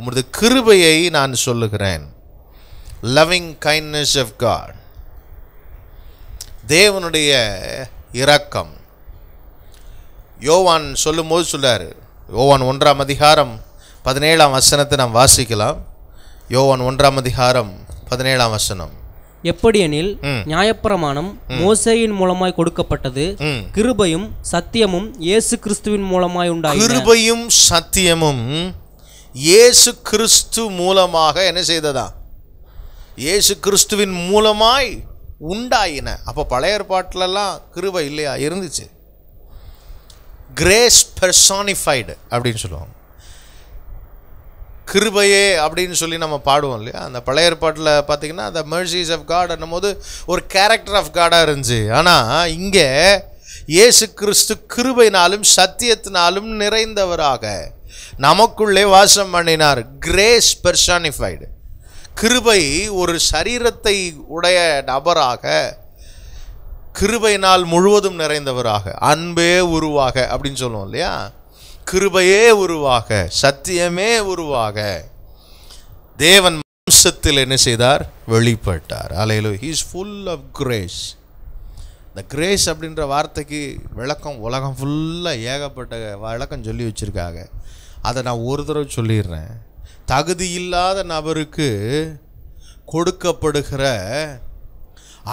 உமது கிருபையை நான் சொல்லுகிறேன் லவ்விங் கைண்ட்னஸ் ஆஃப் காட் தேவனுடைய இரக்கம் யோவான் சொல்லும்போது சொல்கிறார் யோவான் ஒன்றாம் அதிகாரம் பதினேழாம் வசனத்தை நாம் வாசிக்கலாம் யோவான் ஒன்றாம் அதிகாரம் பதினேழாம் வசனம் எப்படியெனில் நியாயப்பிரமாணம் மோசையின் மூலமாய் கொடுக்கப்பட்டது கிருபையும் சத்தியமும் இயேசு கிறிஸ்துவின் மூலமாய் உண்டாகும் கிருபையும் சத்தியமும் இயேசு கிறிஸ்து மூலமாக என்ன செய்ததா இயேசு கிறிஸ்துவின் மூலமாய் உண்டாயின அப்போ பழைய ஏற்பாட்டிலலாம் கிருபை இல்லையா இருந்துச்சு கிரேஸ் பெர்சானிஃபைடு அப்படின்னு சொல்லுவாங்க கிருபையே அப்படின்னு சொல்லி நம்ம பாடுவோம் இல்லையா அந்த பழைய ஏற்பாட்டில் பார்த்தீங்கன்னா அந்த மெர்சிஸ் ஆஃப் காட் போது ஒரு கேரக்டர் ஆஃப் காடாக இருந்துச்சு ஆனால் இங்கே இயேசு கிறிஸ்து கிருபைனாலும் சத்தியத்தினாலும் நிறைந்தவராக நமக்குள்ளே வாசம் பண்ணினார் கிரேஸ் பெர்சானிஃபைடு கிருபை ஒரு சரீரத்தை உடைய நபராக கிருபை நாள் முழுவதும் நிறைந்தவராக அன்பே உருவாக அப்படின்னு சொல்லுவோம் இல்லையா கிருபையே உருவாக சத்தியமே உருவாக தேவன் வம்சத்தில் என்ன செய்தார் வெளிப்பட்டார் அலையிலோ ஹீஸ் ஃபுல் ஆஃப் கிரேஸ் இந்த கிரேஸ் அப்படின்ற வார்த்தைக்கு விளக்கம் உலகம் ஃபுல்லாக ஏகப்பட்ட விளக்கம் சொல்லி வச்சுருக்காங்க அதை நான் ஒரு தடவை சொல்லிடுறேன் தகுதி இல்லாத நபருக்கு கொடுக்கப்படுகிற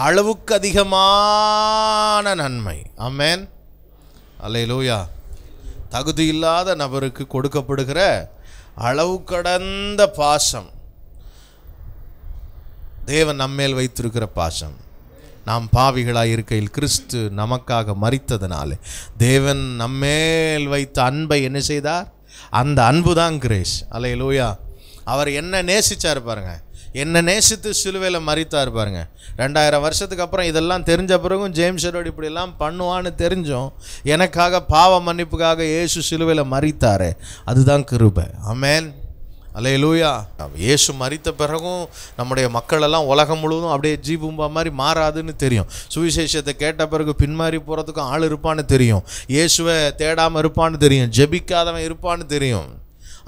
அளவுக்கு அதிகமான நன்மை அம்மேன் அல்ல லூயா தகுதி இல்லாத நபருக்கு கொடுக்கப்படுகிற அளவு கடந்த பாசம் தேவன் நம்மேல் வைத்திருக்கிற பாசம் நாம் பாவிகளாக இருக்கையில் கிறிஸ்து நமக்காக மறித்ததனாலே தேவன் நம்மேல் வைத்த அன்பை என்ன செய்தார் அந்த அன்பு தான் கிரேஷ் அலை லூயா அவர் என்ன நேசித்தார் பாருங்கள் என்னை நேசித்து சிலுவையில் மறித்தார் பாருங்க ரெண்டாயிரம் வருஷத்துக்கு அப்புறம் இதெல்லாம் தெரிஞ்ச பிறகும் ஜேம்ஸ் எடோடு இப்படிலாம் பண்ணுவான்னு தெரிஞ்சும் எனக்காக பாவ மன்னிப்புக்காக இயேசு சிலுவையில் மறித்தார் அதுதான் கிருபை அமேன் அலே லூயா இயேசு மறித்த பிறகும் நம்முடைய மக்களெல்லாம் உலகம் முழுவதும் அப்படியே ஜீபும்பா மாதிரி மாறாதுன்னு தெரியும் சுவிசேஷத்தை கேட்ட பிறகு பின்மாறி போகிறதுக்கும் ஆள் இருப்பான்னு தெரியும் இயேசுவை தேடாமல் இருப்பான்னு தெரியும் ஜெபிக்காதவன் இருப்பான்னு தெரியும்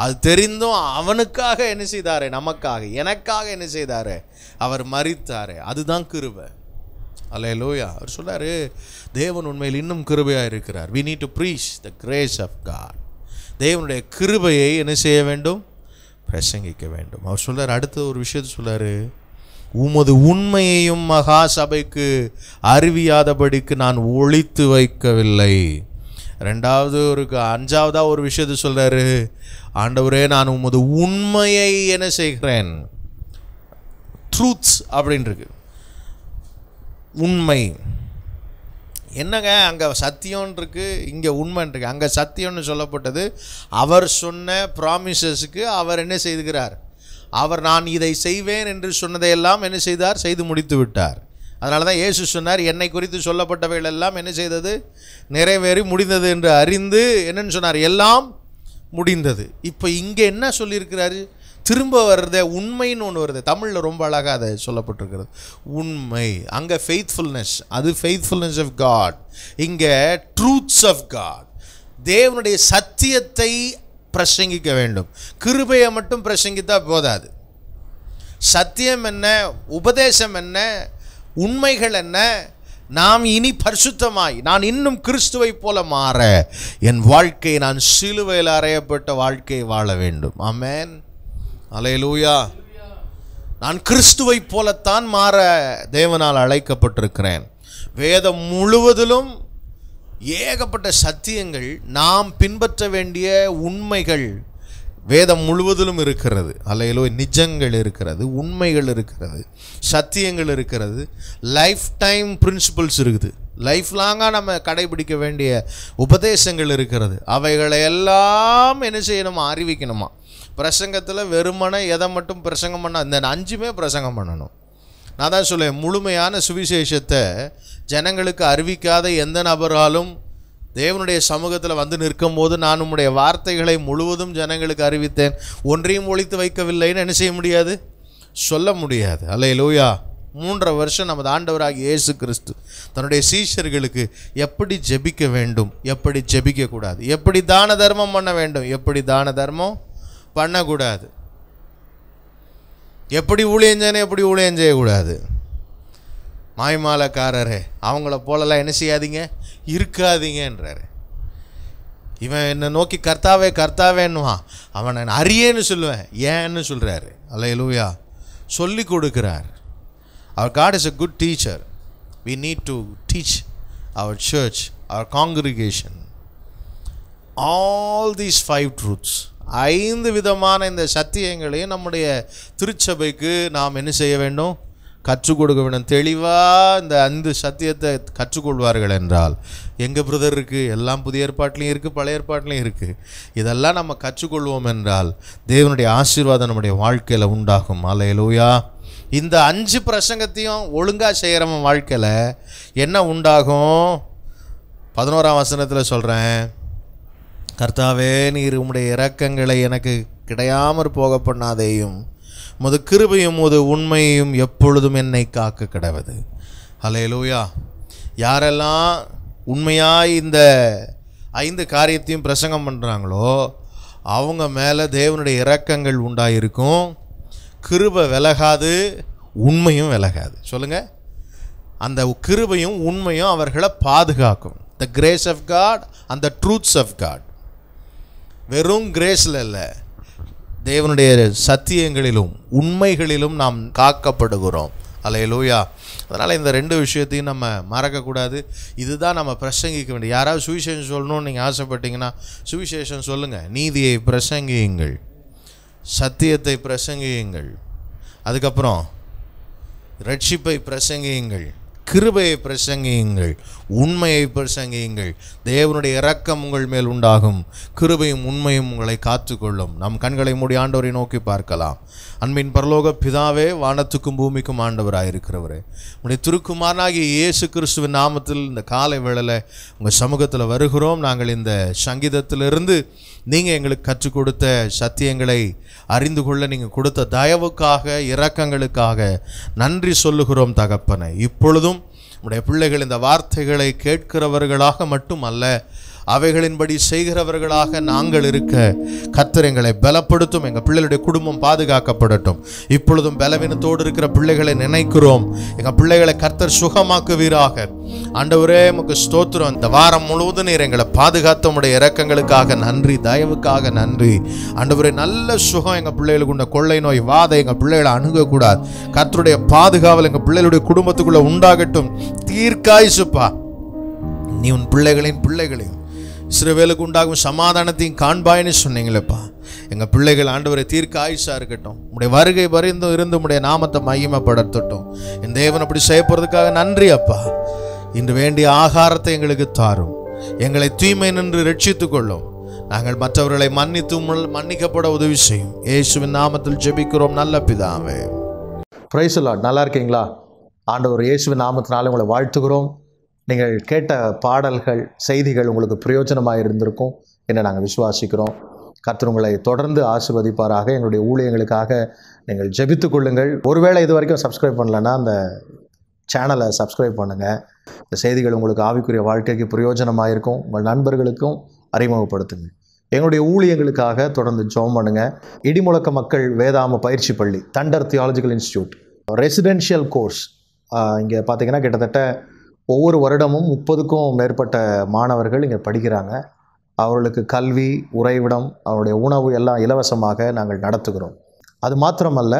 அது தெரிந்தும் அவனுக்காக என்ன செய்தார் நமக்காக எனக்காக என்ன செய்தார் அவர் மறித்தாரு அதுதான் கிருபை அல்ல லோயா அவர் சொல்றாரு தேவன் உண்மையில் இன்னும் கிருபையாக இருக்கிறார் we need to preach the grace of God தேவனுடைய கிருபையை என்ன செய்ய வேண்டும் பிரசங்கிக்க வேண்டும் அவர் சொல்கிறார் அடுத்த ஒரு விஷயத்த சொல்றாரு உமது உண்மையையும் மகா சபைக்கு அறிவியாதபடிக்கு நான் ஒழித்து வைக்கவில்லை ரெண்டாவது ஒரு அஞ்சாவதாக ஒரு விஷயத்தை சொல்கிறாரு ஆண்டவரே நான் உமது உண்மையை என்ன செய்கிறேன் ட்ரூத்ஸ் அப்படின்ருக்கு உண்மை என்னங்க அங்கே சத்தியம்னு இருக்கு இங்கே உண்மைன்னு இருக்கு அங்கே சத்தியம்னு சொல்லப்பட்டது அவர் சொன்ன ப்ராமிசஸுக்கு அவர் என்ன செய்துகிறார் அவர் நான் இதை செய்வேன் என்று சொன்னதையெல்லாம் என்ன செய்தார் செய்து முடித்து விட்டார் அதனால தான் இயேசு சொன்னார் என்னை குறித்து சொல்லப்பட்டவைகள் எல்லாம் என்ன செய்தது நிறைவேறி முடிந்தது என்று அறிந்து என்னன்னு சொன்னார் எல்லாம் முடிந்தது இப்போ இங்கே என்ன சொல்லியிருக்கிறாரு திரும்ப வர்றத உண்மைன்னு ஒன்று வருது தமிழில் ரொம்ப அழகாக அதை சொல்லப்பட்டிருக்கிறது உண்மை அங்கே ஃபெய்த்ஃபுல்னஸ் அது ஃபெய்த்ஃபுல்னஸ் ஆஃப் காட் இங்கே ட்ரூத்ஸ் ஆஃப் காட் தேவனுடைய சத்தியத்தை பிரசங்கிக்க வேண்டும் கிருபையை மட்டும் பிரசங்கித்தா போதாது சத்தியம் என்ன உபதேசம் என்ன உண்மைகள் என்ன நாம் இனி பரிசுத்தமாய் நான் இன்னும் கிறிஸ்துவை போல மாற என் வாழ்க்கை நான் சிலுவையில் அறையப்பட்ட வாழ்க்கையை வாழ வேண்டும் ஆமேன் அலையலூயா நான் கிறிஸ்துவை போலத்தான் மாற தேவனால் அழைக்கப்பட்டிருக்கிறேன் வேதம் முழுவதிலும் ஏகப்பட்ட சத்தியங்கள் நாம் பின்பற்ற வேண்டிய உண்மைகள் வேதம் முழுவதிலும் இருக்கிறது அல்லையிலோ நிஜங்கள் இருக்கிறது உண்மைகள் இருக்கிறது சத்தியங்கள் இருக்கிறது லைஃப் டைம் பிரின்சிபல்ஸ் இருக்குது லைஃப் லாங்காக நம்ம கடைபிடிக்க வேண்டிய உபதேசங்கள் இருக்கிறது அவைகளை எல்லாம் என்ன செய்யணுமா அறிவிக்கணுமா பிரசங்கத்தில் வெறுமனை எதை மட்டும் பிரசங்கம் பண்ணால் இந்த அஞ்சுமே பிரசங்கம் பண்ணணும் நான் தான் சொல்லுவேன் முழுமையான சுவிசேஷத்தை ஜனங்களுக்கு அறிவிக்காத எந்த நபராலும் தேவனுடைய சமூகத்தில் வந்து நிற்கும் போது நான் உம்முடைய வார்த்தைகளை முழுவதும் ஜனங்களுக்கு அறிவித்தேன் ஒன்றையும் ஒழித்து வைக்கவில்லைன்னு என்ன செய்ய முடியாது சொல்ல முடியாது அல்ல லூயா மூன்றரை வருஷம் நமது ஆண்டவராக இயேசு கிறிஸ்து தன்னுடைய சீஷர்களுக்கு எப்படி ஜெபிக்க வேண்டும் எப்படி ஜெபிக்கக்கூடாது எப்படி தான தர்மம் பண்ண வேண்டும் எப்படி தான தர்மம் பண்ணக்கூடாது எப்படி ஊழியஞ்சேன்னு எப்படி ஊழியம் செய்யக்கூடாது மாய்மாலக்காரரே அவங்கள போலலாம் என்ன செய்யாதீங்க இருக்காதீங்கன்றார் இவன் என்னை நோக்கி கர்த்தாவே கர்த்தாவேன்னுவான் அவன் நான் அறியேன்னு சொல்லுவேன் ஏன்னு சொல்கிறாரு அல்ல எலுவியா சொல்லி கொடுக்குறார் அவர் God is a good teacher we need to teach அவர் சர்ச் அவர் congregation all these five truths ஐந்து விதமான இந்த சத்தியங்களையும் நம்முடைய திருச்சபைக்கு நாம் என்ன செய்ய வேண்டும் கற்றுக் கொடுக்கவிடம் தெளிவாக இந்த அந்து சத்தியத்தை கற்றுக்கொள்வார்கள் என்றால் எங்கள் பிரதர் இருக்குது எல்லாம் புதிய ஏற்பாட்டிலையும் இருக்குது பழைய ஏற்பாட்டிலையும் இருக்குது இதெல்லாம் நம்ம கற்றுக்கொள்வோம் என்றால் தேவனுடைய ஆசீர்வாதம் நம்முடைய வாழ்க்கையில் உண்டாகும் அலையலூயா இந்த அஞ்சு பிரசங்கத்தையும் ஒழுங்காக செய்கிறவன் வாழ்க்கையில் என்ன உண்டாகும் பதினோராம் வசனத்தில் சொல்கிறேன் கர்த்தாவே நீர் உம்முடைய இறக்கங்களை எனக்கு கிடையாமற் போக பண்ணாதேயும் உமது கிருபையும் உமது உண்மையும் எப்பொழுதும் என்னை காக்க கிடவது லூயா யாரெல்லாம் உண்மையாக இந்த ஐந்து காரியத்தையும் பிரசங்கம் பண்ணுறாங்களோ அவங்க மேலே தேவனுடைய இரக்கங்கள் உண்டாயிருக்கும் கிருபை விலகாது உண்மையும் விலகாது சொல்லுங்கள் அந்த கிருபையும் உண்மையும் அவர்களை பாதுகாக்கும் த கிரேஸ் ஆஃப் காட் அந்த ட்ரூத்ஸ் ஆஃப் காட் வெறும் கிரேஸில் இல்லை தேவனுடைய சத்தியங்களிலும் உண்மைகளிலும் நாம் காக்கப்படுகிறோம் அலைய லூயா அதனால் இந்த ரெண்டு விஷயத்தையும் நம்ம மறக்கக்கூடாது இதுதான் நம்ம பிரசங்கிக்க வேண்டிய யாராவது சுவிசேஷம் சொல்லணும்னு நீங்கள் ஆசைப்பட்டீங்கன்னா சுவிசேஷம் சொல்லுங்கள் நீதியை பிரசங்கியுங்கள் சத்தியத்தை பிரசங்கியுங்கள் அதுக்கப்புறம் ரட்சிப்பை பிரசங்கியுங்கள் கிருபையை பிரசங்கியுங்கள் உண்மையை பிரசங்கியுங்கள் தேவனுடைய இரக்கம் உங்கள் மேல் உண்டாகும் கிருபையும் உண்மையும் உங்களை காத்துக்கொள்ளும் நம் கண்களை மூடி ஆண்டவரை நோக்கி பார்க்கலாம் அன்பின் பரலோக பிதாவே வானத்துக்கும் பூமிக்கும் ஆண்டவராயிருக்கிறவரே உடைய திருக்குமாரனாகிய இயேசு கிறிஸ்துவின் நாமத்தில் இந்த காலை வேளையில் உங்கள் சமூகத்தில் வருகிறோம் நாங்கள் இந்த சங்கீதத்திலிருந்து நீங்கள் எங்களுக்கு கற்றுக் கொடுத்த சத்தியங்களை அறிந்து கொள்ள நீங்கள் கொடுத்த தயவுக்காக இரக்கங்களுக்காக நன்றி சொல்லுகிறோம் தகப்பனை இப்பொழுதும் நம்முடைய பிள்ளைகள் இந்த வார்த்தைகளை கேட்கிறவர்களாக மட்டும் அல்ல அவைகளின்படி செய்கிறவர்களாக நாங்கள் இருக்க கத்தர் எங்களை பலப்படுத்தும் எங்கள் பிள்ளைகளுடைய குடும்பம் பாதுகாக்கப்படட்டும் இப்பொழுதும் பலவீனத்தோடு இருக்கிற பிள்ளைகளை நினைக்கிறோம் எங்கள் பிள்ளைகளை கத்தர் சுகமாக்குவீராக ஆண்டவரே உமக்கு ஸ்தோத்திரம் இந்த வாரம் முழுவதும் நீர் எங்களை பாதுகாத்த உடைய இறக்கங்களுக்காக நன்றி தயவுக்காக நன்றி ஆண்டவரே நல்ல சுகம் எங்கள் பிள்ளைகளுக்கு உண்ட கொள்ளை நோய் வாதை எங்கள் பிள்ளைகளை அணுகக்கூடாது கத்தருடைய பாதுகாவல் எங்கள் பிள்ளைகளுடைய குடும்பத்துக்குள்ளே உண்டாகட்டும் சுப்பா நீ உன் பிள்ளைகளின் பிள்ளைகளையும் சிறுவேலுக்கு உண்டாகும் சமாதானத்தையும் காண்பாயின்னு சொன்னீங்களேப்பா எங்கள் பிள்ளைகள் ஆண்டவரை தீர்க்க ஆயுஷாக இருக்கட்டும் உடைய வருகை வரைந்தும் இருந்து உடைய நாமத்தை மகிமைப்படுத்தட்டும் இந்த தேவன் அப்படி செய்யப்படுறதுக்காக நன்றி அப்பா இன்று வேண்டிய ஆகாரத்தை எங்களுக்கு தாரும் எங்களை தூய்மை நின்று ரட்சித்து கொள்ளும் நாங்கள் மற்றவர்களை மன்னித்து மன்னிக்கப்பட உதவி செய்யும் இயேசுவின் நாமத்தில் ஜெபிக்கிறோம் நல்ல பிதாவே பிரைஸ் நல்லா இருக்கீங்களா ஆண்டவர் இயேசுவின் நாமத்தினால உங்களை வாழ்த்துக்கிறோம் நீங்கள் கேட்ட பாடல்கள் செய்திகள் உங்களுக்கு பிரயோஜனமாக இருந்திருக்கும் என்று நாங்கள் விசுவாசிக்கிறோம் கர்த்தர் உங்களை தொடர்ந்து ஆசிர்வதிப்பாராக எங்களுடைய ஊழியங்களுக்காக நீங்கள் ஜெபித்து கொள்ளுங்கள் ஒருவேளை இது வரைக்கும் சப்ஸ்கிரைப் பண்ணலன்னா அந்த சேனலை சப்ஸ்கிரைப் பண்ணுங்கள் இந்த செய்திகள் உங்களுக்கு ஆவிக்குரிய வாழ்க்கைக்கு பிரயோஜனமாக இருக்கும் உங்கள் நண்பர்களுக்கும் அறிமுகப்படுத்துங்க எங்களுடைய ஊழியங்களுக்காக தொடர்ந்து ஜோம் பண்ணுங்கள் இடிமுழக்க மக்கள் வேதாம பயிற்சி பள்ளி Thunder Theological Institute residential course இங்கே பார்த்தீங்கன்னா கிட்டத்தட்ட ஒவ்வொரு வருடமும் முப்பதுக்கும் மேற்பட்ட மாணவர்கள் இங்கே படிக்கிறாங்க அவர்களுக்கு கல்வி உறைவிடம் அவருடைய உணவு எல்லாம் இலவசமாக நாங்கள் நடத்துகிறோம் அது மாத்திரமல்ல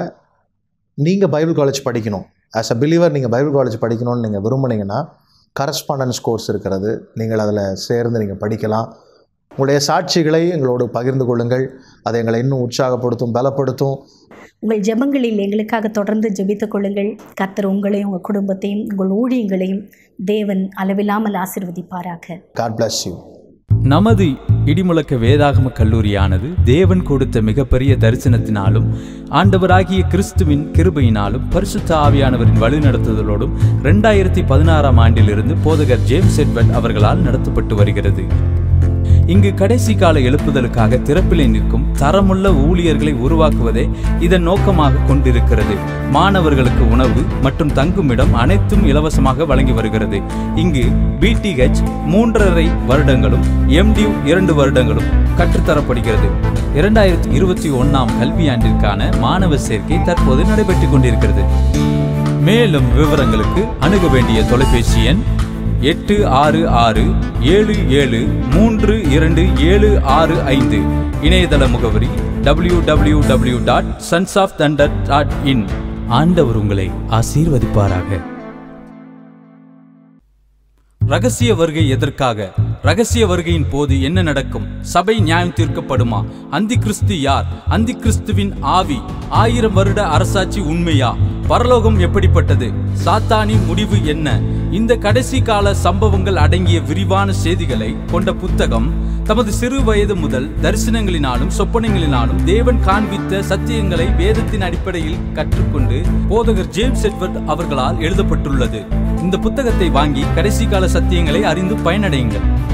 நீங்கள் பைபிள் காலேஜ் படிக்கணும் ஆஸ் அ பிலீவர் நீங்கள் பைபிள் காலேஜ் படிக்கணும்னு நீங்கள் விரும்புனீங்கன்னா கரஸ்பாண்டன்ஸ் கோர்ஸ் இருக்கிறது நீங்கள் அதில் சேர்ந்து நீங்கள் படிக்கலாம் உங்களுடைய சாட்சிகளை எங்களோடு பகிர்ந்து கொள்ளுங்கள் அதை எங்களை இன்னும் உற்சாகப்படுத்தும் பலப்படுத்தும் உங்கள் ஜெபங்களில் எங்களுக்காக தொடர்ந்து ஜெபித்துக் கொள்ளுங்கள் கத்தர் உங்களையும் உங்கள் குடும்பத்தையும் உங்கள் ஊழியங்களையும் தேவன் அளவில்லாமல் ஆசிர்வதிப்பாராக யூ நமது இடிமுழக்க வேதாகம கல்லூரியானது தேவன் கொடுத்த மிகப்பெரிய தரிசனத்தினாலும் ஆண்டவராகிய கிறிஸ்துவின் கிருபையினாலும் பரிசுத்த ஆவியானவரின் வழிநடத்துதலோடும் ரெண்டாயிரத்தி பதினாறாம் ஆண்டிலிருந்து போதகர் ஜேம்ஸ் எட்வர்ட் அவர்களால் நடத்தப்பட்டு வருகிறது இங்கு கடைசி கால எழுப்புதலுக்காக திறப்பிலே நிற்கும் தரமுள்ள ஊழியர்களை உருவாக்குவதே இதன் நோக்கமாக கொண்டிருக்கிறது மாணவர்களுக்கு உணவு மற்றும் தங்குமிடம் அனைத்தும் இலவசமாக வழங்கி வருகிறது இங்கு பிடிஹெச் மூன்றரை வருடங்களும் எம்டியூ இரண்டு வருடங்களும் கற்றுத்தரப்படுகிறது இரண்டாயிரத்தி இருபத்தி ஒன்னாம் கல்வியாண்டிற்கான மாணவர் சேர்க்கை தற்போது நடைபெற்றுக் கொண்டிருக்கிறது மேலும் விவரங்களுக்கு அணுக வேண்டிய தொலைபேசி எண் எட்டு ஆறு ஆறு ஏழு ஏழு மூன்று இரண்டு ஏழு ஆறு ஐந்து இணையதள முகவரி W W W dot Sons of Thunder dot in ஆண்டவர் உங்களை ஆசீர்வதிப்பாராக ரகசிய வருகை எதற்காக ரகசிய வருகையின் போது என்ன நடக்கும் சபை நியாயம் தீர்க்கப்படுமா அந்தி கிறிஸ்து யார் அந்தி கிறிஸ்துவின் ஆவி ஆயிரம் வருட அரசாட்சி உண்மையா பரலோகம் எப்படிப்பட்டது சாத்தானின் முடிவு என்ன இந்த கடைசி கால சம்பவங்கள் அடங்கிய விரிவான செய்திகளை கொண்ட புத்தகம் தமது சிறு வயது முதல் தரிசனங்களினாலும் சொப்பனங்களினாலும் தேவன் காண்பித்த சத்தியங்களை வேதத்தின் அடிப்படையில் கற்றுக்கொண்டு போதகர் ஜேம்ஸ் எட்வர்ட் அவர்களால் எழுதப்பட்டுள்ளது இந்த புத்தகத்தை வாங்கி கடைசி கால சத்தியங்களை அறிந்து பயனடையுங்கள்